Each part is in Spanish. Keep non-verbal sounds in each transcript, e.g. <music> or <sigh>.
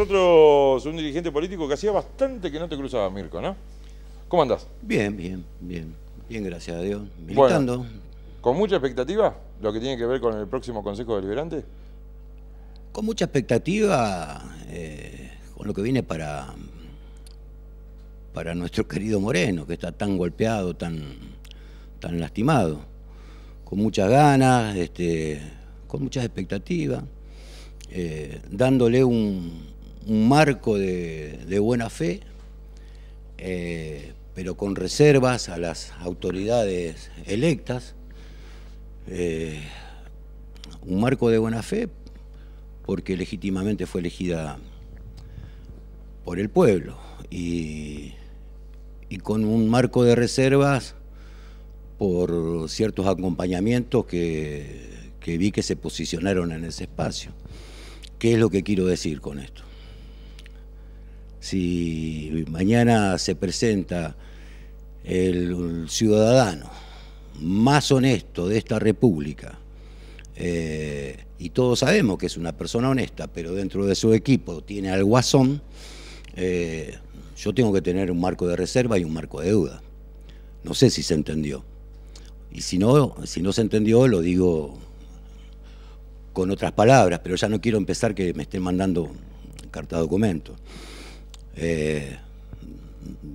nosotros un dirigente político que hacía bastante que no te cruzaba, Mirko, ¿no? ¿Cómo andás? Bien, bien, bien. Bien, gracias a Dios. Militando. ¿Con mucha expectativa lo que tiene que ver con el próximo Consejo Deliberante? Con mucha expectativa eh, con lo que viene para, para nuestro querido Moreno, que está tan golpeado, tan, tan lastimado. Con muchas ganas, este, con muchas expectativas. Eh, dándole un, un marco de, buena fe, eh, pero con reservas a las autoridades electas, eh, un marco de buena fe porque legítimamente fue elegida por el pueblo y, con un marco de reservas por ciertos acompañamientos que, que vi que se posicionaron en ese espacio. ¿Qué es lo que quiero decir con esto? si mañana se presenta el ciudadano más honesto de esta república, eh, y todos sabemos que es una persona honesta, pero dentro de su equipo tiene algo guasón, eh, yo tengo que tener un marco de reserva y un marco de deuda. No sé si se entendió. Y si no, si no se entendió, lo digo con otras palabras, pero ya no quiero empezar que me estén mandando carta de documento. Eh,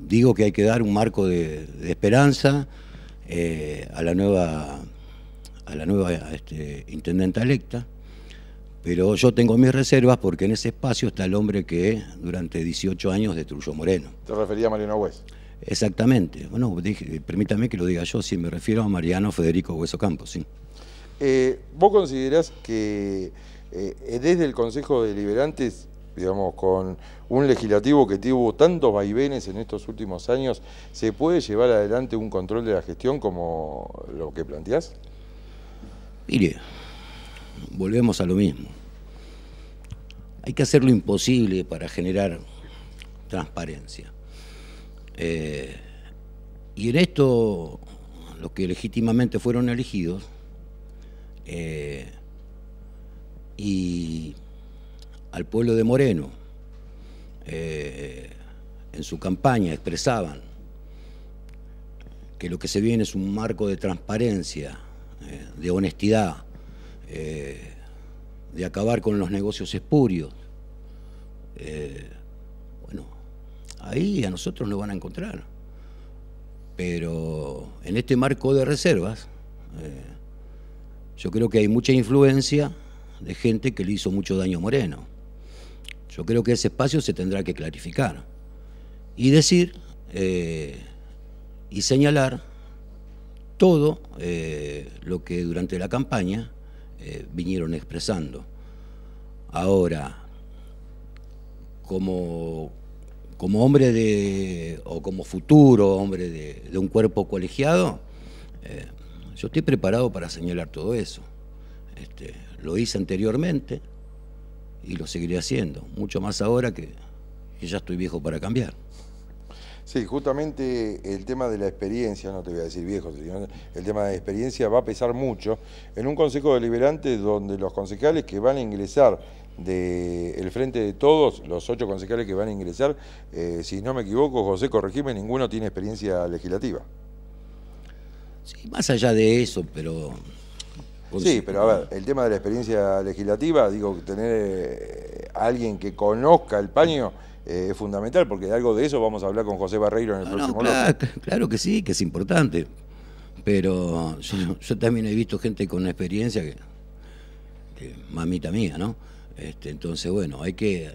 digo que hay que dar un marco de, esperanza eh, a la nueva, a la nueva este, intendenta electa, pero yo tengo mis reservas porque en ese espacio está el hombre que durante 18 años destruyó Moreno. ¿Te refería a Mariano Hues? Exactamente. Bueno, permítame que lo diga yo, si me refiero a Mariano Federico Hueso Campos, sí. Eh, ¿Vos considerás que desde el Consejo de Deliberantes digamos, con un legislativo que tuvo tantos vaivenes en estos últimos años, ¿se puede llevar adelante un control de la gestión como lo que planteás? Mire, volvemos a lo mismo. Hay que hacer lo imposible para generar transparencia. Eh, y en esto, los que legítimamente fueron elegidos, eh, y al pueblo de Moreno. Eh, en su campaña expresaban que lo que se viene es un marco de transparencia, eh, de honestidad, eh, de acabar con los negocios espurios. bueno, ahí a nosotros nos van a encontrar. Pero en este marco de reservas, yo creo que hay mucha influencia de gente que le hizo mucho daño a Moreno. Yo creo que ese espacio se tendrá que clarificar y decir eh, y señalar todo eh, lo que durante la campaña eh, vinieron expresando. Ahora, como, hombre de, o como futuro hombre de, un cuerpo colegiado, yo estoy preparado para señalar todo eso. Este, lo hice anteriormente, y lo seguiré haciendo, mucho más ahora que, ya estoy viejo para cambiar. Sí, justamente el tema de la experiencia, no te voy a decir viejo, el tema de la experiencia va a pesar mucho en un consejo deliberante donde los concejales que van a ingresar del frente de todos, los ocho concejales que van a ingresar, eh, si no me equivoco, José, corregime, ninguno tiene experiencia legislativa. Sí, más allá de eso, pero Sí, pero a ver, el tema de la experiencia legislativa, digo, tener a eh, alguien que conozca el paño eh, es fundamental, porque de algo de eso vamos a hablar con José Barreiro en el próximo no, <laughs> claro, que sí, que es importante, pero yo, también he visto gente con experiencia que, que mamita mía, ¿no? Este, entonces, bueno, hay que,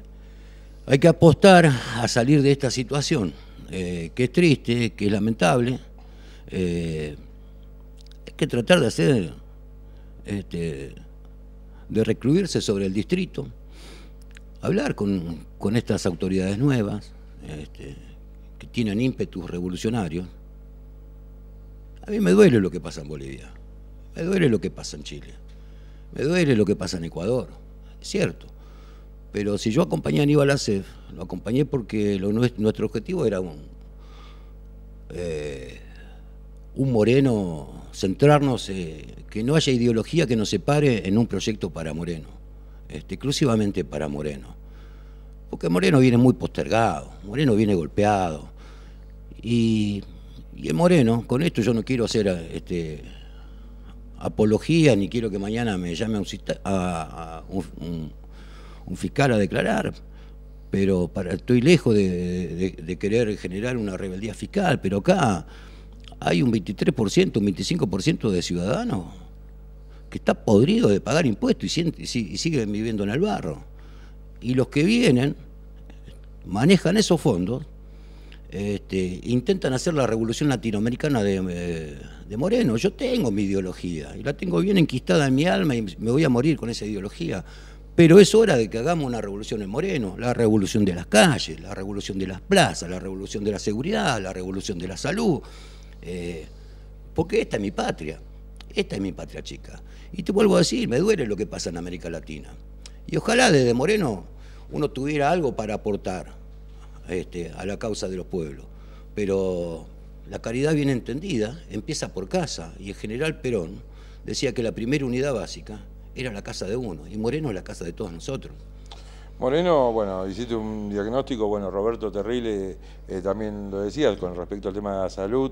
hay que apostar a salir de esta situación, eh, que es triste, que es lamentable. hay que tratar de hacer este, de recluirse sobre el distrito, hablar con, estas autoridades nuevas este, que tienen ímpetus revolucionarios. A mí me duele lo que pasa en Bolivia, me duele lo que pasa en Chile, me duele lo que pasa en Ecuador, es cierto. Pero si yo acompañé a Aníbal Acef, lo acompañé porque nuestro objetivo era un, eh, un moreno centrarnos, eh, que no haya ideología que nos separe en un proyecto para Moreno, este, exclusivamente para Moreno. Porque Moreno viene muy postergado, Moreno viene golpeado. Y, en Moreno, con esto yo no quiero hacer este, apología, ni quiero que mañana me llame a un, un, fiscal a declarar, pero estoy lejos de, de, querer generar una rebeldía fiscal, pero acá hay un 23%, un 25% de ciudadanos que está podrido de pagar impuestos y, siguen viviendo en el barro. Y los que vienen manejan esos fondos, este, intentan hacer la revolución latinoamericana de, eh, de, Moreno. Yo tengo mi ideología y la tengo bien enquistada en mi alma y me voy a morir con esa ideología. Pero es hora de que hagamos una revolución en Moreno, la revolución de las calles, la revolución de las plazas, la revolución de la seguridad, la revolución de la salud, eh, porque esta es mi patria, esta es mi patria chica. Y te vuelvo a decir, me duele lo que pasa en América Latina. Y ojalá desde Moreno uno tuviera algo para aportar este, a la causa de los pueblos. Pero la caridad bien entendida empieza por casa y el general Perón decía que la primera unidad básica era la casa de uno y Moreno es la casa de todos nosotros. Moreno, bueno, hiciste un diagnóstico, bueno, Roberto Terrile eh, también lo decía con respecto al tema de la salud,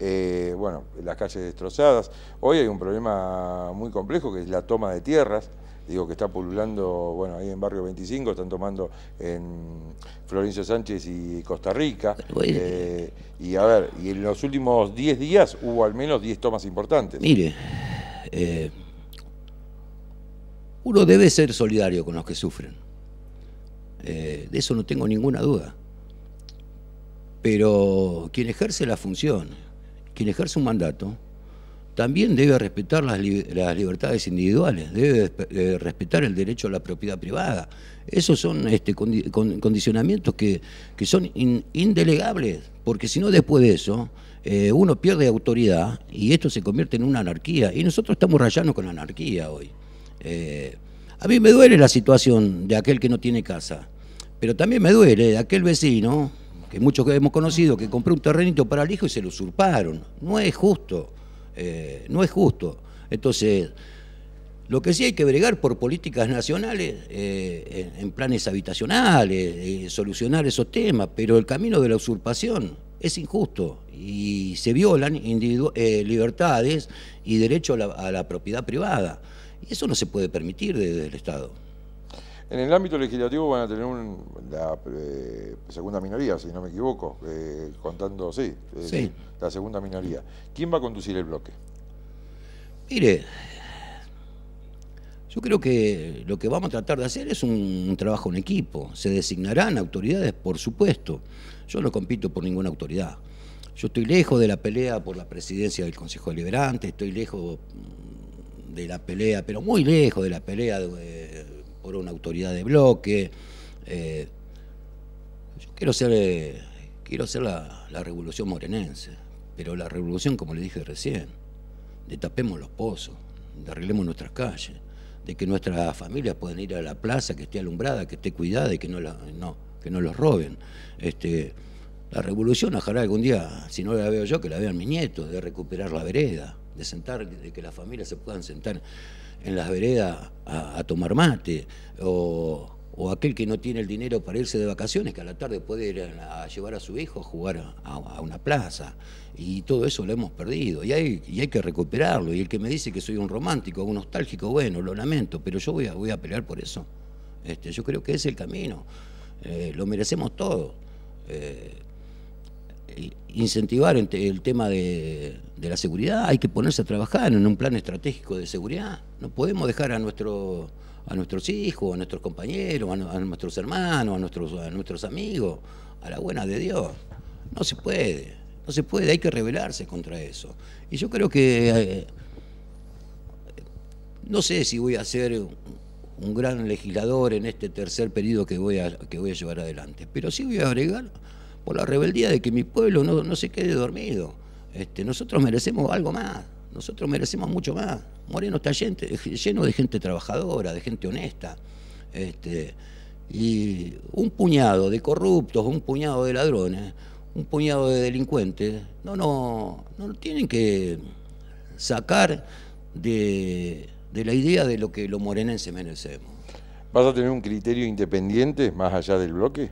eh, bueno, las calles destrozadas. Hoy hay un problema muy complejo que es la toma de tierras, digo que está pululando, bueno, ahí en Barrio 25, están tomando en Florencio Sánchez y Costa Rica. Eh, y a ver, y en los últimos 10 días hubo al menos 10 tomas importantes. Mire, uno debe ser solidario con los que sufren eh, de eso no tengo ninguna duda. Pero quien ejerce la función, quien ejerce un mandato, también debe respetar las, libertades individuales, debe eh, respetar el derecho a la propiedad privada. Esos son este, condicionamientos que, son indelegables, porque si no después de eso, eh, uno pierde autoridad y esto se convierte en una anarquía. Y nosotros estamos rayando con anarquía hoy. A mí me duele la situación de aquel que no tiene casa, pero también me duele de aquel vecino, que muchos que hemos conocido, que compró un terrenito para el hijo y se lo usurparon. No es justo, eh, no es justo. Entonces, lo que sí hay que bregar por políticas nacionales, eh, en, planes habitacionales, eh, solucionar esos temas, pero el camino de la usurpación es injusto y se violan libertades y derecho a la propiedad privada. Eso no se puede permitir desde el Estado. En el ámbito legislativo van a tener la eh, segunda minoría, si no me equivoco, eh, contando, eh, sí, la segunda minoría. ¿Quién va a conducir el bloque? Mire, yo creo que lo que vamos a tratar de hacer es un, un trabajo en equipo. Se designarán autoridades, por supuesto. Yo no compito por ninguna autoridad. Yo estoy lejos de la pelea por la presidencia del Consejo Deliberante, estoy lejos de la pelea, pero muy lejos de la pelea por una autoridad de bloque. Eh, yo quiero ser, eh, quiero ser la, revolución morenense, pero la revolución, como le dije recién, de tapemos los pozos, de arreglemos nuestras calles, de que nuestras familias puedan ir a la plaza, que esté alumbrada, que esté cuidada y que no, la, que no los roben. Este, la revolución, ojalá algún día, si no la veo yo, que la vean mis nietos, de recuperar la vereda, de sentar, de que las familias se puedan sentar en las veredas a, tomar mate, o, aquel que no tiene el dinero para irse de vacaciones, que a la tarde puede ir a, llevar a su hijo a jugar a, una plaza. Y todo eso lo hemos perdido, y hay, hay que recuperarlo. Y el que me dice que soy un romántico, un nostálgico, bueno, lo lamento, pero yo voy a, voy a pelear por eso. Este, yo creo que es el camino. Eh, lo merecemos todos. Eh, incentivar el, tema de, la seguridad, hay que ponerse a trabajar en un plan estratégico de seguridad. No podemos dejar a, nuestro, a nuestros hijos, a nuestros compañeros, a, nuestros hermanos, a nuestros, amigos, a la buena de Dios. No se puede, no se puede, hay que rebelarse contra eso. Y yo creo que, eh, no sé si voy a ser un gran legislador en este tercer periodo que voy a, que voy a llevar adelante, pero sí voy a agregar por la rebeldía de que mi pueblo no, se quede dormido. Este, nosotros merecemos algo más, nosotros merecemos mucho más. Moreno está <laughs> lleno de gente trabajadora, de gente honesta. Este, y un puñado de corruptos, un puñado de ladrones, un puñado de delincuentes, no, no, no tienen que sacar de, de la idea de lo que los morenenses merecemos. ¿Vas a tener un criterio independiente más allá del bloque?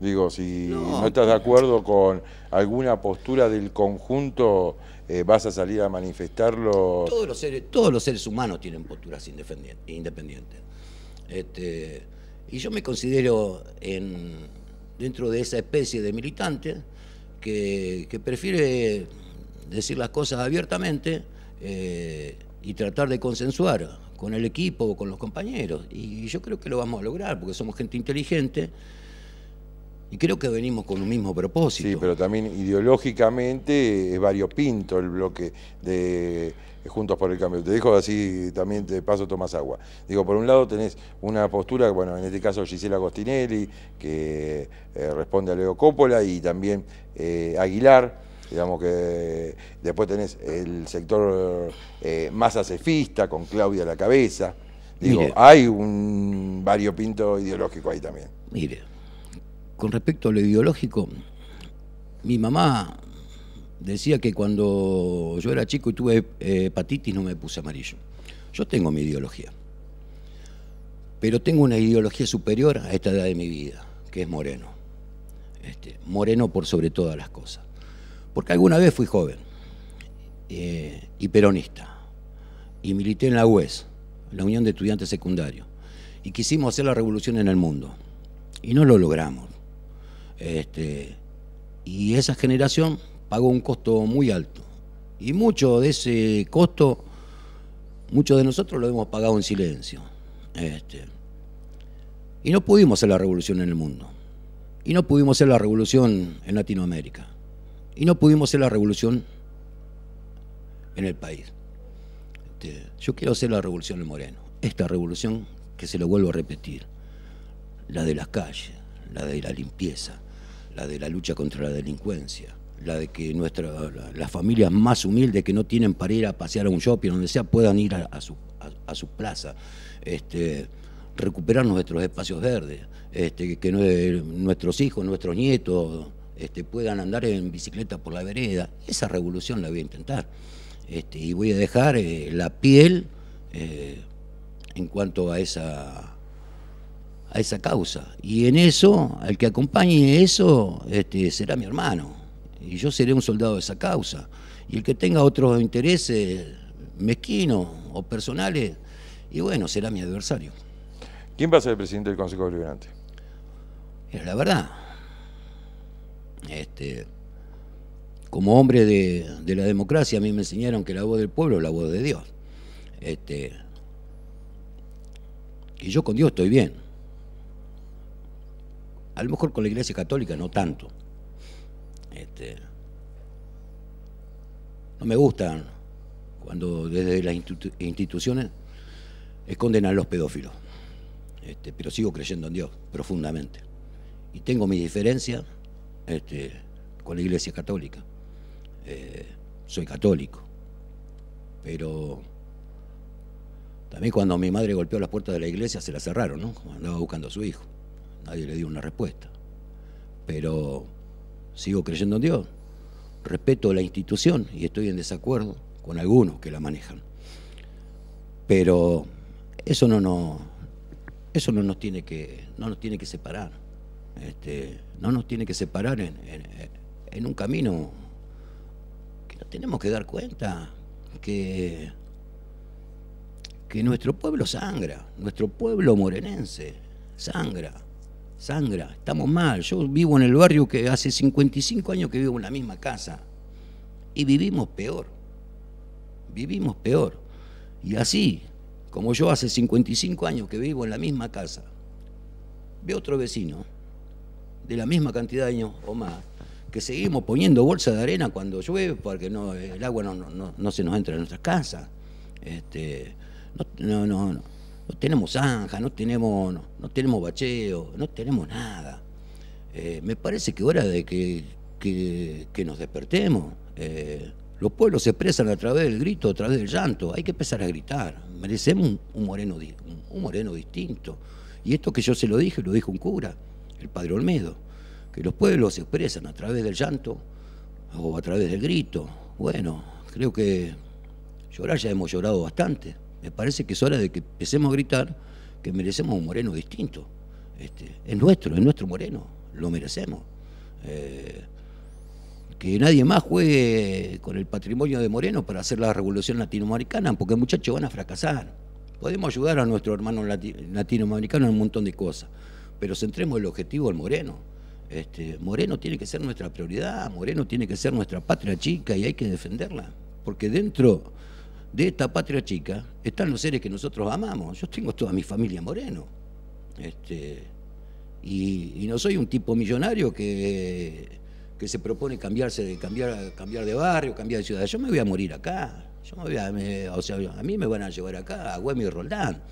Digo, si no, estás de acuerdo con alguna postura del conjunto, eh, vas a salir a manifestarlo. Todos los seres, todos los seres humanos tienen posturas independientes. Este, y yo me considero en, dentro de esa especie de militante que, prefiere decir las cosas abiertamente eh, y tratar de consensuar con el equipo o con los compañeros. Y yo creo que lo vamos a lograr porque somos gente inteligente y creo que venimos con un mismo propósito. Sí, pero también ideológicamente es variopinto el bloque de Juntos por el Cambio. Te dejo así, también te paso, Tomás agua. Digo, por un lado tenés una postura, bueno, en este caso Gisela Agostinelli, que eh, responde a Leo Coppola, y también eh, Aguilar, digamos que después tenés el sector eh, más acefista, con Claudia a la cabeza. Digo, hay un variopinto ideológico ahí también. Mire, con respecto a lo ideológico, mi mamá decía que cuando yo era chico y tuve eh, hepatitis no me puse amarillo. Yo tengo mi ideología, pero tengo una ideología superior a esta edad de mi vida, que es moreno. Este, moreno por sobre todas las cosas. Porque alguna vez fui joven eh, y peronista y milité en la UES, la Unión de Estudiantes Secundarios, y quisimos hacer la revolución en el mundo. Y no lo logramos. Este, y esa generación pagó un costo muy alto. Y mucho de ese costo, muchos de nosotros lo hemos pagado en silencio. Este, y no pudimos hacer la revolución en el mundo. Y no pudimos hacer la revolución en Latinoamérica. Y no pudimos hacer la revolución en el país. Este, yo quiero hacer la revolución en Moreno. Esta revolución que se lo vuelvo a repetir. La de las calles, la de la limpieza, la de la lucha contra la delincuencia, la de que nuestra, las familias más humildes que no tienen para ir a pasear a un shopping, donde sea, puedan ir a, su, plaza, este, recuperar nuestros espacios verdes, este, que nuestros hijos, nuestros nietos este, puedan andar en bicicleta por la vereda. Esa revolución la voy a intentar. Este, y voy a dejar eh, la piel eh, en cuanto a esa a esa causa. Y en eso, al que acompañe eso, este, será mi hermano. Y yo seré un soldado de esa causa. Y el que tenga otros intereses mezquinos o personales, y bueno, será mi adversario. ¿Quién va a ser el presidente del Consejo Deliberante? Es la verdad, este, como hombre de, la democracia, a mí me enseñaron que la voz del pueblo es la voz de Dios. Este, y yo con Dios estoy bien a lo mejor con la Iglesia Católica no tanto. Este, no me gustan cuando desde las instituciones esconden a los pedófilos. Este, pero sigo creyendo en Dios profundamente. Y tengo mi diferencia este, con la Iglesia Católica. Eh, soy católico, pero también cuando mi madre golpeó las puertas de la iglesia se la cerraron, ¿no? Andaba buscando a su hijo nadie le dio una respuesta. Pero sigo creyendo en Dios, respeto la institución y estoy en desacuerdo con algunos que la manejan. Pero eso no, no, eso no nos tiene que, no nos tiene que separar. Este, no nos tiene que separar en, un camino que no tenemos que dar cuenta que, que nuestro pueblo sangra, nuestro pueblo morenense sangra sangra, estamos mal. Yo vivo en el barrio que hace 55 años que vivo en la misma casa y vivimos peor, vivimos peor. Y así, como yo hace 55 años que vivo en la misma casa, veo otro vecino de la misma cantidad de años o más, que seguimos poniendo bolsa de arena cuando llueve porque no, el agua no, no, se nos entra en nuestras casas. Este, no, no, no. No tenemos zanja, no tenemos, no, tenemos bacheo, no tenemos nada. Eh, me parece que hora de que, nos despertemos. Eh, los pueblos se expresan a través del grito, a través del llanto. Hay que empezar a gritar. Merecemos moreno, un moreno distinto. Y esto que yo se lo dije, lo dijo un cura, el padre Olmedo, que los pueblos se expresan a través del llanto o a través del grito. Bueno, creo que llorar ya hemos llorado bastante. Me parece que es hora de que empecemos a gritar que merecemos un moreno distinto. Este, es nuestro, es nuestro moreno, lo merecemos. Eh, que nadie más juegue con el patrimonio de Moreno para hacer la revolución latinoamericana, porque muchachos van a fracasar. Podemos ayudar a nuestro hermano latinoamericano en un montón de cosas, pero centremos el objetivo en Moreno. Este, Moreno tiene que ser nuestra prioridad, Moreno tiene que ser nuestra patria chica y hay que defenderla, porque dentro de esta patria chica están los seres que nosotros amamos. Yo tengo toda mi familia moreno. Este, y, no soy un tipo millonario que, que se propone cambiarse de, cambiar, cambiar de barrio, cambiar de ciudad. Yo me voy a morir acá. Yo me voy a, a mí me van a llevar acá, a Güemio y Roldán,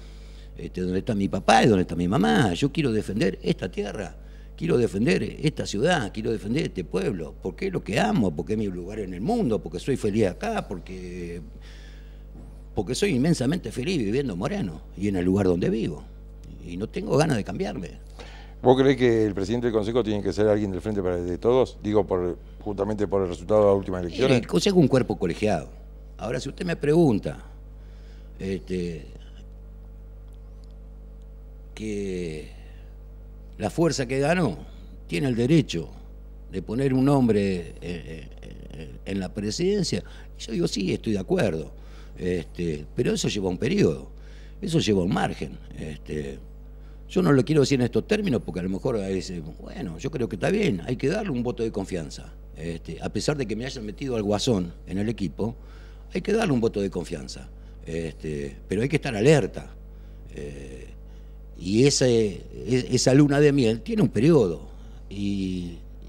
este, donde está mi papá y donde está mi mamá. Yo quiero defender esta tierra quiero defender esta ciudad, quiero defender este pueblo, porque es lo que amo, porque es mi lugar en el mundo, porque soy feliz acá, porque porque soy inmensamente feliz viviendo en Moreno y en el lugar donde vivo. Y no tengo ganas de cambiarme. ¿Vos crees que el presidente del Consejo tiene que ser alguien del frente de todos? Digo, por, justamente por el resultado de la última elección. El eh, Consejo es un cuerpo colegiado. Ahora, si usted me pregunta este, que la fuerza que ganó tiene el derecho de poner un hombre eh, eh, en la presidencia, yo digo, sí, estoy de acuerdo este, pero eso lleva un periodo, eso lleva un margen. Este. yo no lo quiero decir en estos términos porque a lo mejor dicen, bueno, yo creo que está bien, hay que darle un voto de confianza. Este, a pesar de que me hayan metido al guasón en el equipo, hay que darle un voto de confianza. pero hay que estar alerta. Eh, y e, esa luna de miel tiene un periodo.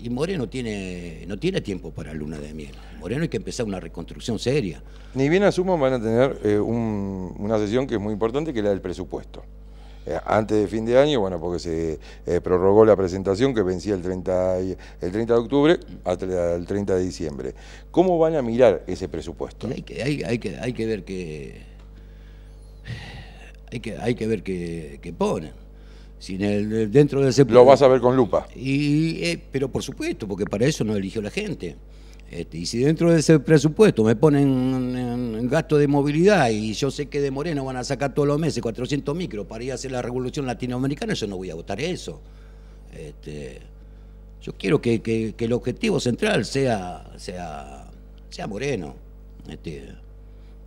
Y Moreno tiene, no tiene tiempo para luna de miel. Moreno hay que empezar una reconstrucción seria. Ni bien asuman, van a tener eh, una sesión que es muy importante, que es la del presupuesto eh, antes de fin de año, bueno, porque se eh, prorrogó la presentación que vencía el 30, el 30 de octubre hasta el 30 de diciembre. ¿Cómo van a mirar ese presupuesto? Hay que, hay, que, hay que ver que... Hay que, hay que ver ponen. Sin el, dentro ese Lo vas a ver con lupa. Y, eh, pero por supuesto, porque para eso no eligió la gente. Este, y si dentro de ese presupuesto me ponen gasto de movilidad y yo sé que de Moreno van a sacar todos los meses 400 micros para ir a hacer la revolución latinoamericana, yo no voy a votar eso. Este, yo quiero que, el objetivo central sea, sea, sea Moreno. Este,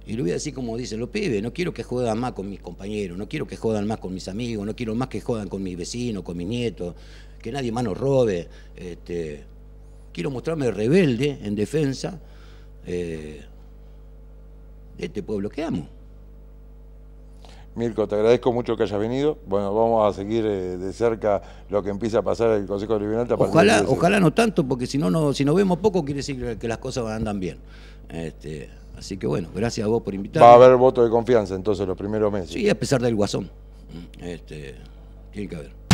y lo voy a decir como dicen los pibes, no quiero que jodan más con mis compañeros, no quiero que jodan más con mis amigos, no quiero más que jodan con mis vecinos, con mis nietos, que nadie más nos robe. Este, quiero mostrarme rebelde en defensa eh, de este pueblo que amo. Mirko, te agradezco mucho que hayas venido. Bueno, vamos a seguir eh, de cerca lo que empieza a pasar en el Consejo Tribunal. Ojalá, ojalá no tanto, porque si no, no, si nos vemos poco, quiere decir que las cosas andan bien. Este, Así que bueno, gracias a vos por invitarme. Va a haber voto de confianza entonces los primeros meses. Sí, a pesar del guasón. Mm, este, tiene que haber.